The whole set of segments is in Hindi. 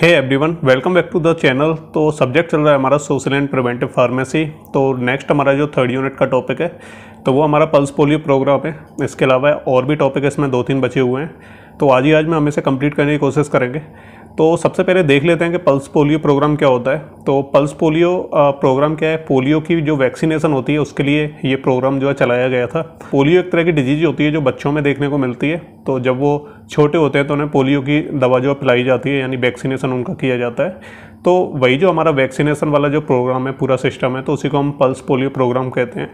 है everyone welcome back to the channel तो सब्जेक्ट चल रहा है हमारा सोशल एंड प्रिवेंटिव फार्मेसी तो नेक्स्ट हमारा जो थर्ड यूनिट का टॉपिक है तो वो हमारा पल्स पोलियो प्रोग्राम है इसके अलावा और भी टॉपिक इसमें दो तीन बचे हुए हैं तो आज ही आज में हम इसे कंप्लीट करने की कोशिश करेंगे तो सबसे पहले देख लेते हैं कि पल्स पोलियो प्रोग्राम क्या होता है तो पल्स पोलियो प्रोग्राम क्या है पोलियो की जो वैक्सीनेशन होती है उसके लिए ये प्रोग्राम जो है चलाया गया था पोलियो एक तरह की डिजीज होती है जो बच्चों में देखने को मिलती है तो जब वो छोटे होते हैं तो उन्हें पोलियो की दवा जो पिलाई जाती है यानी वैक्सीनेशन उनका किया जाता है तो वही जो हमारा वैक्सीनेशन वाला जो प्रोग्राम है पूरा सिस्टम है तो उसी को हम पल्स पोलियो प्रोग्राम कहते हैं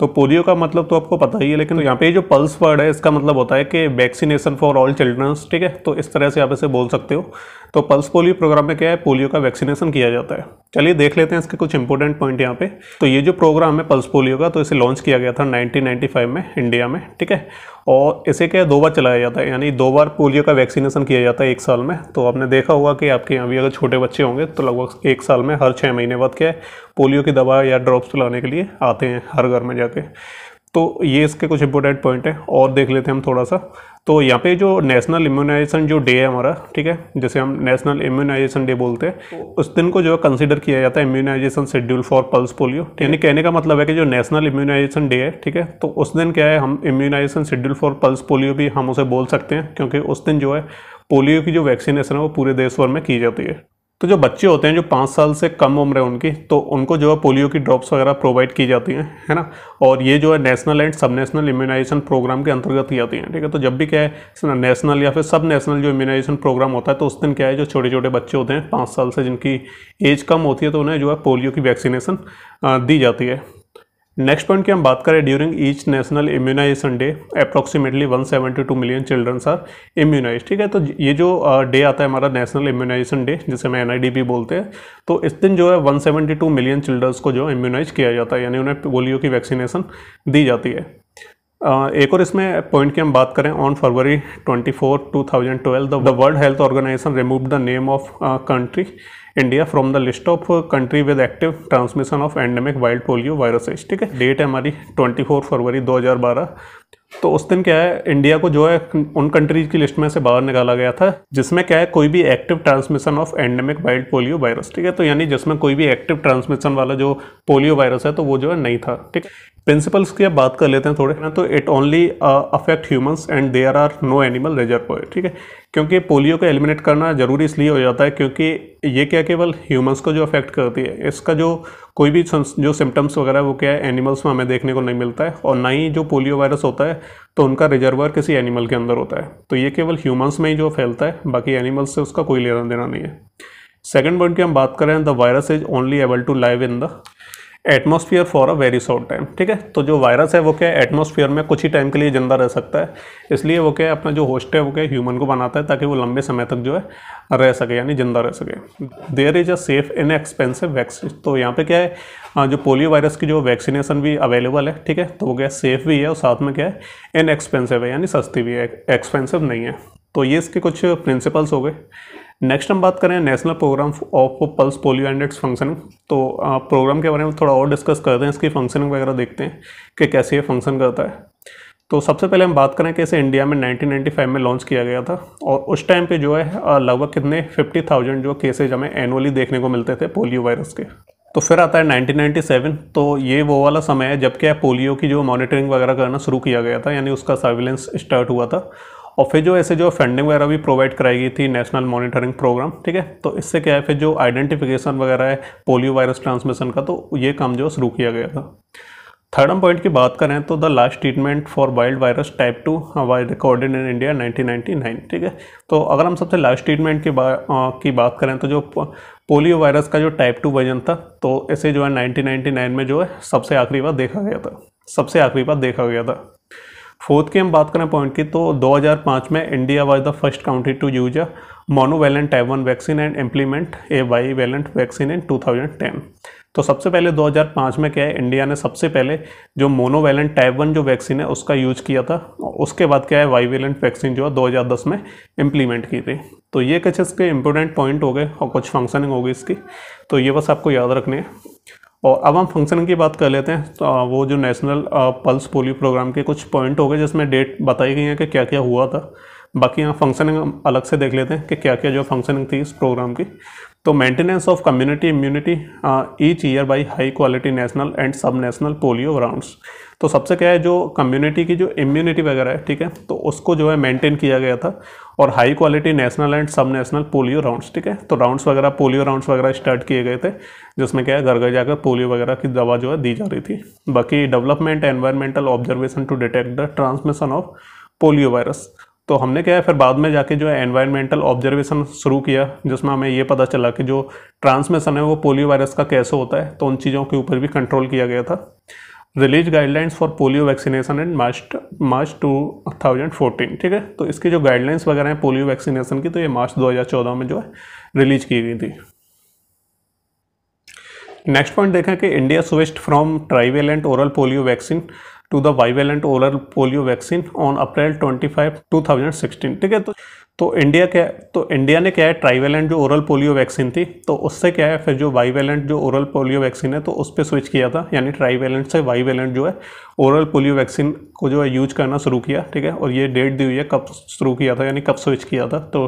तो पोलियो का मतलब तो आपको पता ही है लेकिन तो यहाँ पे जो पल्स वर्ड है इसका मतलब होता है कि वैक्सीनेशन फॉर ऑल चिल्ड्रंस ठीक है तो इस तरह से आप इसे बोल सकते हो तो पल्स पोलियो प्रोग्राम में क्या है पोलियो का वैक्सीनेशन किया जाता है चलिए देख लेते हैं इसके कुछ इंपॉर्टेंट पॉइंट यहाँ पे तो ये जो प्रोग्राम है पल्स पोलियो का तो इसे लॉन्च किया गया था 1995 में इंडिया में ठीक है और इसे क्या दो बार चलाया जाता है यानी दो बार पोलियो का वैक्सीनेशन किया जाता है एक साल में तो आपने देखा होगा कि आपके यहाँ भी अगर छोटे बच्चे होंगे तो लगभग एक साल में हर छः महीने बाद क्या है पोलियो की दवा या ड्रॉप्स पिलाने के लिए आते हैं हर घर में जाते तो ये इसके कुछ इंपॉर्टेंट पॉइंट है और देख लेते हैं हम थोड़ा सा तो यहाँ पे जो नेशनल इम्यूनाइजेशन जो डे है हमारा ठीक है जैसे हम नेशनल इम्यूनाइजेशन डे बोलते हैं तो उस दिन को जो है कंसिडर किया जाता है immunization schedule for pulse polio यानी कहने का मतलब है कि जो नेशनल इम्यूनाइजेशन डे है ठीक है तो उस दिन क्या है हम immunization schedule for pulse polio भी हम उसे बोल सकते हैं क्योंकि उस दिन जो है पोलियो की जो वैक्सीनेशन है वो पूरे देश भर में की जाती है तो जो बच्चे होते हैं जो पाँच साल से कम उम्र है उनकी तो उनको जो है पोलियो की ड्रॉप्स वगैरह प्रोवाइड की जाती हैं है ना और ये जो है national and sub national immunization programme के अंतर्गत ही आती हैं ठीक है तो जब भी क्या है नेशनल या फिर सब नेशनल जो इम्यूनाइजेशन प्रोग्राम होता है तो उस दिन क्या है जो छोटे छोटे बच्चे होते हैं पाँच साल से जिनकी एज कम होती है तो उन्हें जो है पोलियो की वैक्सीनेशन दी जाती है नेक्स्ट पॉइंट की हम बात करें during each national immunization day approximately 172 million childrens are immunize ठीक है तो ये जो डे आता है हमारा नेशनल इम्यूनाइजेशन डे जिसे हमें एन बोलते हैं तो इस दिन जो है 172 मिलियन चिल्ड्रंस को जो इम्यूनाइज किया जाता है यानी उन्हें पोलियो की वैक्सीनेशन दी जाती है एक और इसमें पॉइंट की हम बात करें on February 24, 2012 the World Health Organization remove the name of country India from the list of country with active transmission of endemic wild polio viruses ठीक है डेट है हमारी 24 फरवरी 2012 तो उस दिन क्या है इंडिया को जो है उन कंट्रीज की लिस्ट में से बाहर निकाला गया था जिसमें क्या है कोई भी active transmission of endemic wild polio virus ठीक है तो यानी जिसमें कोई भी एक्टिव ट्रांसमिशन वाला जो पोलियो वायरस है तो वो जो है नहीं था ठीक है प्रिंसिपल्स की अब बात कर लेते हैं थोड़े ना तो it only affect humans and there are no animal reservoir ठीक है क्योंकि पोलियो को एलिमिनेट करना ज़रूरी इसलिए हो जाता है क्योंकि ये क्या केवल ह्यूमंस को जो अफेक्ट करती है इसका जो कोई भी जो सिम्टम्स वगैरह वो क्या है एनिमल्स में हमें देखने को नहीं मिलता है और ना ही जो पोलियो वायरस होता है तो उनका रिजर्वर किसी एनिमल के अंदर होता है तो ये केवल ह्यूमंस में ही जो फैलता है बाकी एनिमल्स से उसका कोई लेना देना नहीं है सेकेंड पॉइंट की हम बात करें the virus is only able to live in the atmosphere for a very short time ठीक है तो जो वायरस है वो क्या है एटमोसफियर में कुछ ही टाइम के लिए जिंदा रह सकता है इसलिए वो क्या है अपना जो होस्ट है वो क्या ह्यूमन को बनाता है ताकि वो लंबे समय तक जो है रह सके यानी जिंदा रह सके there is a safe inexpensive vaccine तो यहाँ पे क्या है जो पोलियो वायरस की जो वैक्सीनेशन भी अवेलेबल है ठीक है तो वो क्या है सेफ भी है और साथ में क्या है इन एक्सपेंसिव है यानी सस्ती भी है एक्सपेंसिव नहीं है तो ये इसके कुछ प्रिंसिपल्स हो गए नेक्स्ट हम बात करें national programme of pulse polio and its functioning तो प्रोग्राम के बारे में थोड़ा और डिस्कस करते हैं इसकी फंक्शनिंग वगैरह देखते हैं कि कैसे ये फंक्शन करता है तो सबसे पहले हम बात करें कि इसे इंडिया में 1995 में लॉन्च किया गया था और उस टाइम पे जो है लगभग कितने 50,000 जो केसेज हमें एनुअली देखने को मिलते थे पोलियो वायरस के तो फिर आता है 1997 तो ये वो वाला समय है जबकि पोलियो की जो मॉनिटरिंग वगैरह करना शुरू किया गया था यानी उसका सर्विलेंस स्टार्ट हुआ था और फिर जो ऐसे जो फंडिंग वगैरह भी प्रोवाइड कराई गई थी नेशनल मॉनिटरिंग प्रोग्राम ठीक है तो इससे क्या है फिर जो आइडेंटिफिकेशन वगैरह है पोलियो वायरस ट्रांसमिशन का तो ये काम जो शुरू किया गया था थर्ड हम पॉइंट की बात करें तो the last treatment for wild virus type two was recorded in India 1999 ठीक है तो अगर हम सबसे लास्ट ट्रीटमेंट की बा, आ, की बात करें तो जो पोलियो वायरस का जो टाइप टू वर्जन था तो इसे जो है 1999 में जो है सबसे आखिरी बार देखा गया था सबसे आखिरी बार देखा गया था फोर्थ की हम बात करें पॉइंट की तो 2005 में India was the first country to use a monovalent type one vaccine and implement a bivalent vaccine in 2010 तो सबसे पहले 2005 में क्या है इंडिया ने सबसे पहले जो मोनोवेलेंट टाइप वन जो वैक्सीन है उसका यूज किया था उसके बाद क्या है वाई वेलेंट वैक्सीन जो है दो में इम्प्लीमेंट की थी तो ये कुछ इसके इंपॉर्टेंट पॉइंट हो गए और कुछ फंक्शनिंग होगी इसकी तो ये बस आपको याद रखने है और अब हम फंक्शन की बात कर लेते हैं तो वो जो नेशनल पल्स पोलियो प्रोग्राम के कुछ पॉइंट हो गए जिसमें डेट बताई गई है कि क्या क्या हुआ था बाकी यहाँ फंक्शनिंग हम अलग से देख लेते हैं कि क्या क्या जो फंक्शनिंग थी इस प्रोग्राम की तो maintenance of community immunity each year by high quality national and sub national polio grounds तो सबसे क्या है जो कम्युनिटी की जो इम्यूनिटी वगैरह है ठीक है तो उसको जो है मेंटेन किया गया था और high quality national and sub national polio rounds ठीक है तो राउंड्स वगैरह पोलियो राउंड्स वगैरह स्टार्ट किए गए थे जिसमें क्या है घर घर जाकर पोलियो वगैरह की दवा जो है दी जा रही थी बाकी development environmental observation to detect the transmission of polio virus तो हमने क्या है फिर बाद में जाके जो है एनवायरमेंटल ऑब्जर्वेशन शुरू किया जिसमें हमें ये पता चला कि जो ट्रांसमिशन है वो पोलियो वायरस का कैसे होता है तो उन चीज़ों के ऊपर भी कंट्रोल किया गया था release guidelines for polio vaccination and March March two thousand fourteen ठीक है तो इसकी जो गाइडलाइंस वगैरह हैं पोलियो वैक्सीनेशन की तो ये मार्च दो हजार चौदह में जो है रिलीज की गई थी नेक्स्ट पॉइंट देखें कि India switched from trivalent oral polio vaccine to the bivalent oral polio vaccine on April thousand sixteen ठीक है तो तो इंडिया क्या तो इंडिया ने क्या है ट्राईवेलेंट जो ओरल पोलियो वैक्सीन थी तो उससे क्या है फिर जो वाईवेलेंट जो ओरल पोलियो वैक्सीन है तो उस पर स्विच किया था यानी ट्राईवेलेंट से वाईवेलेंट जो है ओरल पोलियो वैक्सीन को जो है यूज करना शुरू किया ठीक है और ये डेट दी हुई है कब शुरू किया था यानी कब स्विच किया था तो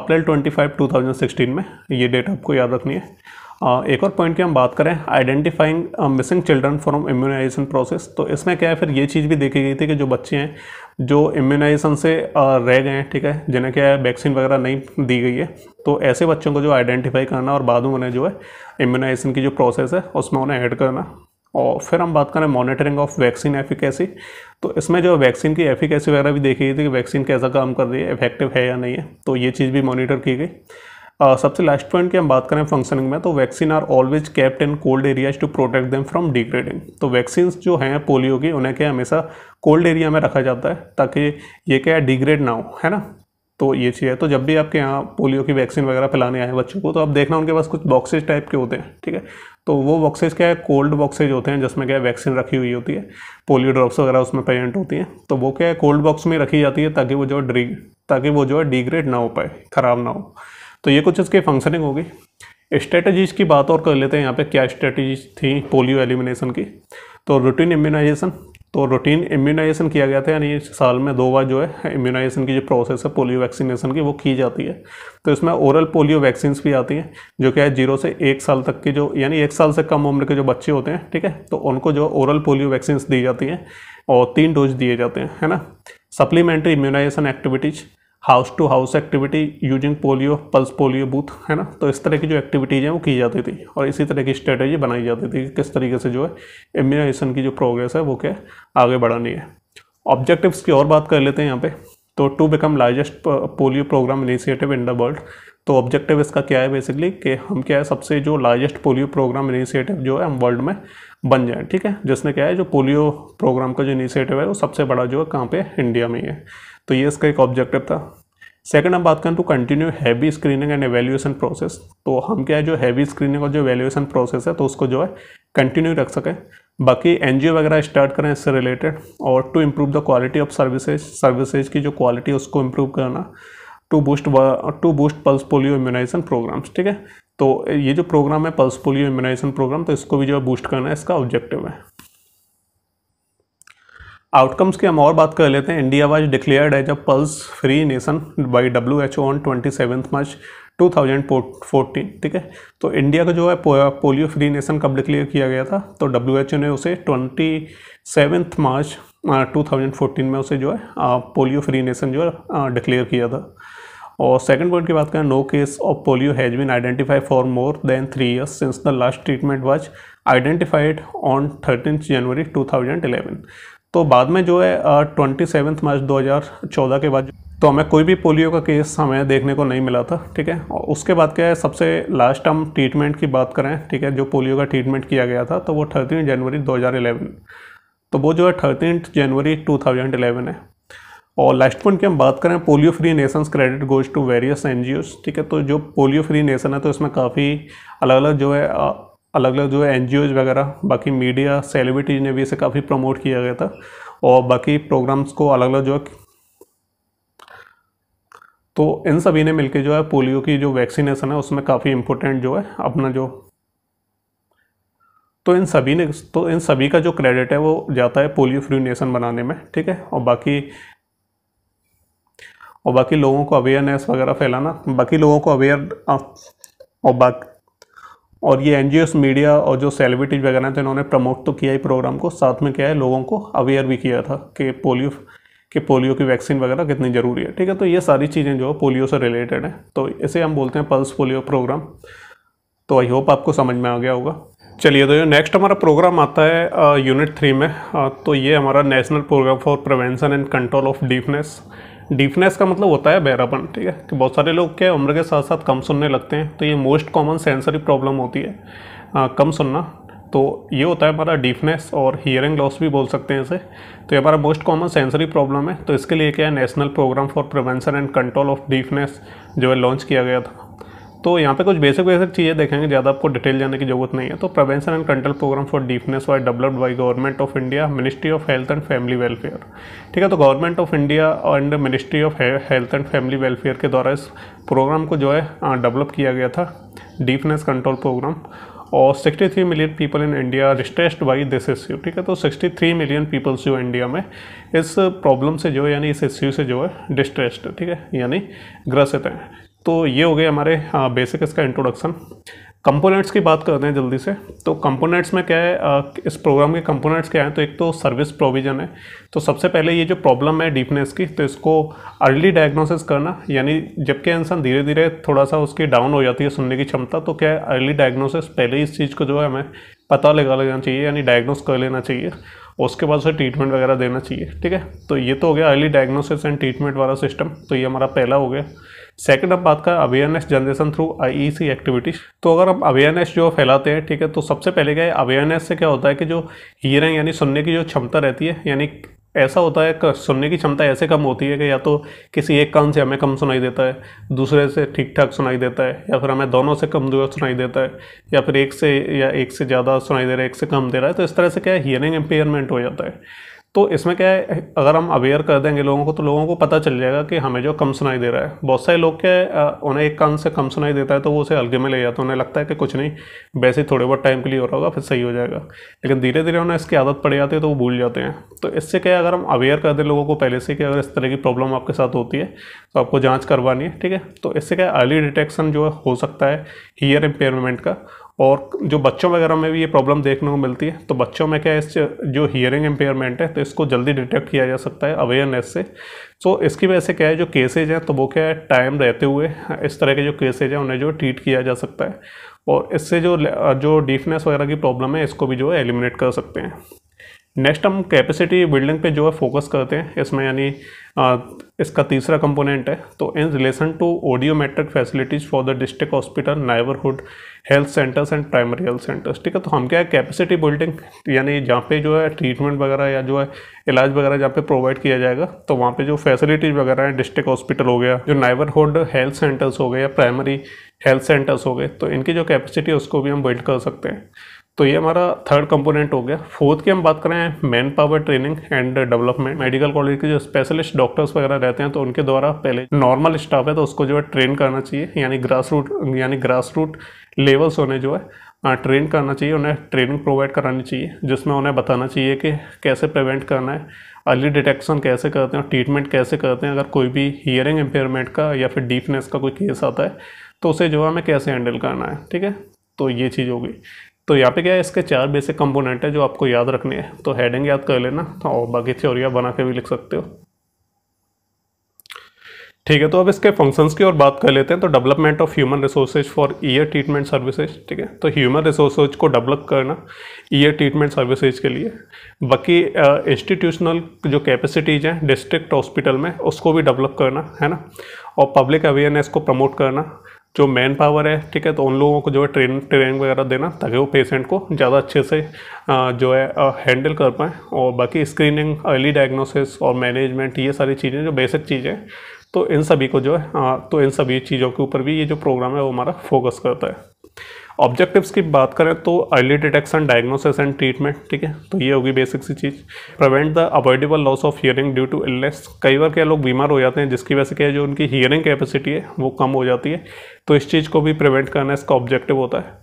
April twenty five two thousand में ये डेट आपको याद रखनी है एक और पॉइंट की हम बात करें identifying missing children from immunization process तो इसमें क्या है फिर ये चीज़ भी देखी गई थी कि जो बच्चे हैं जो इम्यूनाइजेशन से रह गए हैं ठीक है जिन्हें क्या है वैक्सीन वगैरह नहीं दी गई है तो ऐसे बच्चों को जो आइडेंटिफाई करना और बाद में उन्हें जो है इम्यूनाइजेशन की जो प्रोसेस है उसमें उन्हें ऐड करना और फिर हम बात करें मॉनिटरिंग ऑफ वैक्सीन एफिकेसी तो इसमें जो वैक्सीन की एफिकेसी वगैरह भी देखी गई थी कि वैक्सीन कैसा काम कर रही है इफेक्टिव है या नहीं है तो ये चीज़ भी मॉनिटर की गई सबसे लास्ट पॉइंट की हम बात करें फंक्शनिंग में तो vaccine are always kept in cold areas to protect them from degrading तो वैक्सीन जो हैं पोलियो की उन्हें क्या हमेशा कोल्ड एरिया में रखा जाता है ताकि ये क्या है डिग्रेड ना हो है ना तो ये चीज़ है तो जब भी आपके यहाँ पोलियो की वैक्सीन वगैरह पिलाने आए बच्चों को तो आप देखना उनके पास कुछ बॉक्सेज टाइप के होते हैं ठीक है तो वो बॉक्सेज क्या है कोल्ड बॉक्सेज होते हैं जिसमें क्या है वैक्सीन रखी हुई होती है पोलियो ड्रॉप्स वगैरह उसमें प्रेजेंट होती हैं तो वो क्या है कोल्ड बॉक्स में रखी जाती है ताकि वो जो ड्री ताकि वो जो है डिग्रेड ना हो पाए ख़राब ना हो तो ये कुछ इसकी फंक्शनिंग होगी स्ट्रेटजीज़ की बात और कर लेते हैं यहाँ पे क्या स्ट्रेटजीज थी पोलियो एलिमिनेशन की तो रूटीन इम्यूनाइजेशन तो रूटीन इम्यूनाइजेशन किया गया था यानी साल में दो बार जो है इम्यूनाइजेशन की जो प्रोसेस है पोलियो वैक्सीनेशन की वो की जाती है तो इसमें ओरल पोलियो वैक्सीन भी आती हैं जो क्या है जीरो से एक साल तक के जो यानी एक साल से कम उम्र के जो बच्चे होते हैं ठीक है तो उनको जो ओरल पोलियो वैक्सीन दी जाती हैं और तीन डोज दिए जाते हैं है ना supplementary immunization activities house to house activity using polio pulse polio booth है ना तो इस तरह की जो एक्टिविटीज़ हैं वो की जाती थी और इसी तरह की स्ट्रेटेजी बनाई जाती थी कि किस तरीके से जो है इम्यूनाइजेशन की जो प्रोग्रेस है वो क्या आगे बढ़ानी है ऑब्जेक्टिव्स की और बात कर लेते हैं यहाँ पे तो to become largest polio programme initiative in the world तो ऑब्जेक्टिव इसका क्या है बेसिकली कि हम क्या है सबसे जो लार्जेस्ट पोलियो प्रोग्राम इनिशिएटिव जो है हम वर्ल्ड में बन जाए ठीक है जिसने क्या है जो पोलियो प्रोग्राम का जो इनिशिएटिव है वो सबसे बड़ा जो है कहाँ पे इंडिया में ही है तो ये इसका एक ऑब्जेक्टिव था सेकंड हम बात करें तो continue heavy screening and evaluation process तो हम क्या है जो हैवी स्क्रीनिंग और जो एवेल्यूएशन प्रोसेस है तो उसको जो है कंटिन्यू रख सकें बाकी एन वगैरह स्टार्ट करें इससे रिलेटेड और to improve the quality of services services की जो क्वालिटी है उसको इम्प्रूव करना to boost to boost pulse polio immunization programmes ठीक है तो ये जो प्रोग्राम है पल्स पोलियो इम्यूनाइजेशन प्रोग्राम तो इसको भी जो है बूस्ट करना है इसका ऑब्जेक्टिव है आउटकम्स की हम और बात कर लेते हैं India was declared as a pulse free nation by W H O on twenty seventh March 2014 ठीक है तो इंडिया का जो है पोलियो फ्री नेशन कब डिक्लेयर किया गया था तो डब्ल्यू ने उसे ट्वेंटी सेवन्थ मार्च 2014 में उसे जो है पोलियो फ्री नेशन जो है डिक्लेयर किया था और सेकंड पॉइंट की बात करें no case of polio has been identify for more than three years since the last treatment was identified on thirteen January 2011 तो बाद में जो है ट्वेंटी सेवन्थ मार्च 2014 के बाद तो हमें कोई भी पोलियो का केस हमें देखने को नहीं मिला था ठीक है और उसके बाद क्या है सबसे लास्ट हम ट्रीटमेंट की बात करें ठीक है जो पोलियो का ट्रीटमेंट किया गया था तो वो थर्टीन जनवरी 2011 तो वो जो है थर्टीन जनवरी 2011 है और लास्ट पॉइंट की हम बात करें polio free nations credit goes to various एन ठीक है तो जो पोलियो फ्री नेशन है तो इसमें काफ़ी अलग अलग जो है अलग अलग जो है एन वगैरह बाकी मीडिया सेलिब्रिटीज ने भी इसे काफ़ी प्रमोट किया गया था और बाकी प्रोग्राम्स को अलग अलग जो है तो इन सभी ने मिलकर जो है पोलियो की जो वैक्सीनेशन है उसमें काफ़ी इम्पोर्टेंट जो है अपना जो तो इन सभी ने तो इन सभी का जो क्रेडिट है वो जाता है पोलियो फ्री नेशन बनाने में ठीक है और बाकी और बाकी लोगों को अवेयरनेस वगैरह फैलाना बाकी लोगों को अवेयर और बाकी और ये एन मीडिया और जो सेलिब्रिटीज वगैरह थे तो इन्होंने प्रमोट तो किया ही प्रोग्राम को साथ में क्या है लोगों को अवेयर भी किया था कि पोलियो कि पोलियो की वैक्सीन वगैरह कितनी ज़रूरी है ठीक है तो ये सारी चीज़ें जो है पोलियो से रिलेटेड हैं तो इसे हम बोलते हैं पल्स पोलियो प्रोग्राम तो आई होप आपको समझ में आ गया होगा चलिए तो ये नेक्स्ट हमारा प्रोग्राम आता है यूनिट थ्री में आ, तो ये हमारा national programme for prevention and control of deafness deafness का मतलब होता है बहरापन ठीक है कि बहुत सारे लोग क्या उम्र के साथ साथ कम सुनने लगते हैं तो ये मोस्ट कॉमन सेंसरी प्रॉब्लम होती है आ, कम सुनना तो ये होता है हमारा डीफनेस और हियरिंग लॉस भी बोल सकते हैं इसे तो ये हमारा मोस्ट कॉमन सेंसरी प्रॉब्लम है तो इसके लिए क्या है national programme for prevention and control of deafness जो है लॉन्च किया गया था तो यहाँ पे कुछ बेसिक बेसिक चीज़ें देखेंगे ज़्यादा आपको डिटेल जाने की जरूरत नहीं है तो prevention and control programme for deafness was developed by government of India ministry of health and family welfare ठीक है तो government of India and ministry of health and family welfare के द्वारा इस प्रोग्राम को जो है डेवलप किया गया था डीफनेस कंट्रोल प्रोग्राम और 63 million people in India distressed by this issue ठीक है तो 63 मिलियन पीपल्स जो इंडिया में इस प्रॉब्लम से जो है यानी इस इश्यू से जो है डिस्ट्रेस्ड ठीक है यानी ग्रसित हैं तो ये हो गए हमारे बेसिक हाँ, इसका इंट्रोडक्शन कंपोनेंट्स की बात करते हैं जल्दी से तो कंपोनेंट्स में क्या है इस प्रोग्राम के कंपोनेंट्स क्या हैं तो एक तो सर्विस प्रोविजन है तो सबसे पहले ये जो प्रॉब्लम है डीपनेस की तो इसको अर्ली डायग्नोसिस करना यानी जबकि इंसान धीरे धीरे थोड़ा सा उसकी डाउन हो जाती है सुनने की क्षमता तो क्या है अर्ली डायग्नोसिस पहले इस चीज़ को जो है हमें पता लगा लेना चाहिए यानी डायग्नोस कर लेना चाहिए उसके बाद उसे ट्रीटमेंट वगैरह देना चाहिए ठीक है तो ये तो हो गया अर्ली डायग्नोसिस एंड ट्रीटमेंट वाला सिस्टम तो ये हमारा पहला हो गया सेकंड अब बात करें awareness generation through IEC activities तो अगर हम अवेयरनेस जो फैलाते हैं ठीक है तो सबसे पहले क्या है अवेयरनेस से क्या होता है कि जो हियरिंग यानी सुनने की जो क्षमता रहती है यानी ऐसा होता है कि सुनने की क्षमता ऐसे कम होती है कि या तो किसी एक कान से हमें कम सुनाई देता है दूसरे से ठीक ठाक सुनाई देता है या फिर हमें दोनों से कम दूर सुनाई देता है या फिर एक से या एक से ज़्यादा सुनाई दे रहा है एक से कम दे रहा है तो इस तरह से क्या है हियरिंग एम्पेयरमेंट हो जाता है तो इसमें क्या है अगर हम अवेयर कर देंगे लोगों को तो लोगों को पता चल जाएगा कि हमें जो कम सुनाई दे रहा है बहुत सारे लोग क्या उन्हें एक कान से कम सुनाई देता है तो वो उसे हल्के में ले जाते हैं उन्हें लगता है कि कुछ नहीं वैसे थोड़े बहुत टाइम के लिए हो रहा होगा फिर सही हो जाएगा लेकिन धीरे धीरे उन्हें इसकी आदत पड़ जाती है तो वो भूल जाते हैं तो इससे क्या है अगर हम अवेयर कर दें लोगों को पहले से कि अगर इस तरह की प्रॉब्लम आपके साथ होती है तो आपको जाँच करवानी है ठीक है तो इससे क्या अर्ली डिटेक्शन जो है हो सकता है हीयर इम्पेयरमेंट का और जो बच्चों वगैरह में भी ये प्रॉब्लम देखने को मिलती है तो बच्चों में क्या है इस जो हियरिंग इम्पेयरमेंट है तो इसको जल्दी डिटेक्ट किया जा सकता है अवेयरनेस से सो इसकी वजह से क्या है जो केसेज हैं तो वो क्या है टाइम रहते हुए इस तरह के जो केसेज हैं उन्हें जो ट्रीट किया जा सकता है और इससे जो जो डीफनेस वगैरह की प्रॉब्लम है इसको भी जो है एलिमिनेट कर सकते हैं नेक्स्ट हम कैपेसिटी बिल्डिंग पे जो है फोकस करते हैं इसमें यानी इसका तीसरा कंपोनेंट है तो in relation to audiometric facilities for the district hospital neighbourhood health centres and primary health centres ठीक है तो हम क्या है कैपेसिटी बिल्डिंग यानी जहाँ पे जो है ट्रीटमेंट वगैरह या जो है इलाज वगैरह जहाँ पे प्रोवाइड किया जाएगा तो वहाँ पे जो फैसिलिटीज़ वगैरह हैं डिस्ट्रिक्ट हॉस्पिटल हो गया जो नाइबरहुड हेल्थ सेंटर्स हो गए या प्राइमरी हेल्थ सेंटर्स हो गए तो इनकी जो कैपेसिटी है उसको भी हम बिल्ड कर सकते हैं तो ये हमारा थर्ड कंपोनेंट हो गया फोर्थ की हम बात करें manpower training and development medical college के जो स्पेशलिस्ट डॉक्टर्स वगैरह रहते हैं तो उनके द्वारा पहले नॉर्मल स्टाफ है तो उसको जो है ट्रेन करना चाहिए यानी ग्रास रूट यानी ग्रास रूट लेवल्स होने जो है ट्रेन हाँ, करना चाहिए उन्हें ट्रेनिंग प्रोवाइड करानी चाहिए जिसमें उन्हें बताना चाहिए कि कैसे प्रिवेंट करना है अर्ली डिटेक्शन कैसे करते हैं ट्रीटमेंट कैसे करते हैं अगर कोई भी हियरिंग इम्पेयरमेंट का या फिर डीपनेस का कोई केस आता है तो उसे जो है हमें कैसे हैंडल करना है ठीक है तो ये चीज़ होगी तो यहाँ पे क्या है इसके चार बेसिक कंपोनेंट है जो आपको याद रखने हैं तो हेडिंग याद कर लेना तो और बाकी थ्योरिया बना के भी लिख सकते हो ठीक है तो अब इसके फंक्शंस की और बात कर लेते हैं तो development of human resources for ear treatment services ठीक है तो ह्यूमन रिसोर्सेज को डेवलप करना ईयर ट्रीटमेंट सर्विसेज के लिए बाकी इंस्टीट्यूशनल जो कैपेसिटीज हैं डिस्ट्रिक्ट हॉस्पिटल में उसको भी डेवलप करना है ना और पब्लिक अवेयरनेस को प्रमोट करना जो मैन पावर है ठीक है तो उन लोगों को जो है ट्रेन ट्रेनिंग वगैरह देना ताकि वो पेशेंट को ज़्यादा अच्छे से जो है हैंडल कर पाएँ और बाकी स्क्रीनिंग अर्ली डायग्नोसिस और मैनेजमेंट ये सारी चीज़ें जो बेसिक चीज़ें तो इन सभी को जो है तो इन सभी चीज़ों के ऊपर भी ये जो प्रोग्राम है वो हमारा फोकस करता है ऑब्जेक्टिव्स की बात करें तो early detection diagnosis and treatment ठीक है तो ये होगी बेसिक सी चीज़ prevent the avoidable loss of hearing due to illness कई बार क्या लोग बीमार हो जाते हैं जिसकी वजह से क्या जो उनकी हियरिंग कैपेसिटी है वो कम हो जाती है तो इस चीज़ को भी प्रिवेंट करना इसका ऑब्जेक्टिव होता है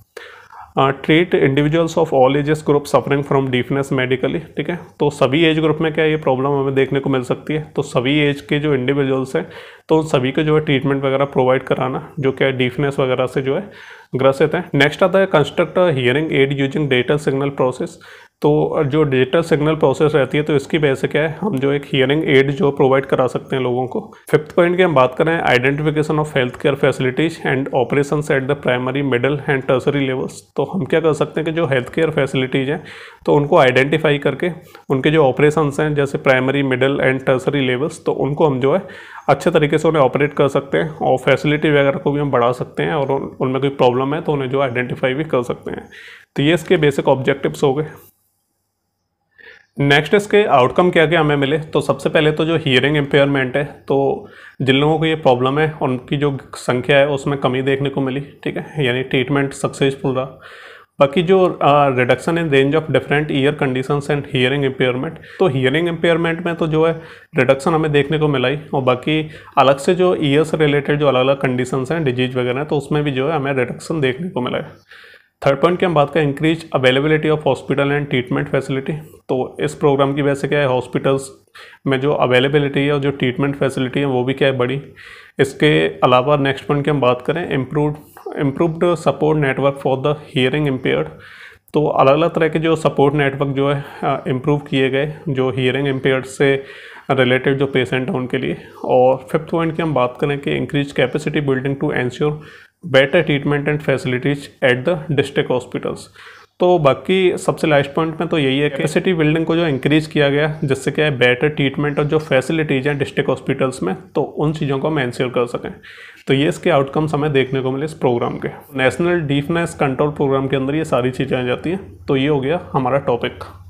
treat individuals of all ages group suffering from deafness medically ठीक है तो सभी एज ग्रुप में क्या ये प्रॉब्लम हमें देखने को मिल सकती है तो सभी एज के जो इंडिविजुअल्स हैं तो उन सभी को जो है ट्रीटमेंट वगैरह प्रोवाइड कराना जो क्या डीफनेस वगैरह से जो है ग्रसित है नेक्स्ट आता है construct hearing aid using data signal process तो जो डिजिटल सिग्नल प्रोसेस रहती है तो इसकी वजह से क्या है हम जो एक हियरिंग एड जो प्रोवाइड करा सकते हैं लोगों को फिफ्थ पॉइंट की हम बात करें identification of health care facilities and operation at the primary middle and tertiary levels तो हम क्या कर सकते हैं कि जो हेल्थ केयर फैसिलिटीज़ हैं तो उनको आइडेंटिफाई करके उनके जो ऑपरेशन हैं जैसे primary middle and tertiary levels तो उनको हम जो है अच्छे तरीके से उन्हें ऑपरेट कर सकते हैं और फैसिलिटी वगैरह को भी हम बढ़ा सकते हैं और उनमें कोई प्रॉब्लम है तो उन्हें जो आइडेंटिफाई भी कर सकते हैं तो ये इसके बेसिक ऑब्जेक्टिव्स हो गए नेक्स्ट इसके आउटकम क्या क्या हमें मिले तो सबसे पहले तो जो हियरिंग इम्पेयरमेंट है तो जिन लोगों को ये प्रॉब्लम है उनकी जो संख्या है उसमें कमी देखने को मिली ठीक है यानी ट्रीटमेंट सक्सेसफुल रहा बाकी जो reduction in range of different ear conditions and hearing impairment तो हियरिंग इम्पेयरमेंट में तो जो है रिडक्शन हमें देखने को मिला ही और बाकी अलग से जो ईयर से रिलेटेड जो अलग अलग कंडीशंस हैं डिजीज वगैरह हैं तो उसमें भी जो है हमें रिडक्शन देखने को मिला है थर्ड पॉइंट की हम बात करें increase availability of hospital and treatment facility तो इस प्रोग्राम की वजह से क्या है हॉस्पिटल्स में जो अवेलेबिलिटी है और जो ट्रीटमेंट फैसिलिटी है वो भी क्या है बड़ी इसके अलावा नेक्स्ट पॉइंट की हम बात करें improve improved support network for the hearing impaired तो अलग अलग तरह के जो सपोर्ट नेटवर्क जो है इम्प्रूव किए गए जो हियरिंग इम्पेयर्ड से रिलेटेड जो पेशेंट हैं उनके लिए और फिफ्थ पॉइंट की हम बात करें कि increase capacity building to ensure better treatment and facilities at the district hospitals तो बाकी सबसे लास्ट पॉइंट में तो यही है कैपेसिटी बिल्डिंग को जो इंक्रीज किया गया जिससे क्या है बेटर ट्रीटमेंट और जो फैसिलिटीज़ हैं डिस्ट्रिक्ट हॉस्पिटल्स में तो उन चीज़ों को हम एनश्योर कर सकें तो ये इसके आउटकम्स हमें देखने को मिले इस प्रोग्राम के नेशनल डीफनेस कंट्रोल प्रोग्राम के अंदर ये सारी चीज़ें आ जाती हैं तो ये हो गया हमारा टॉपिक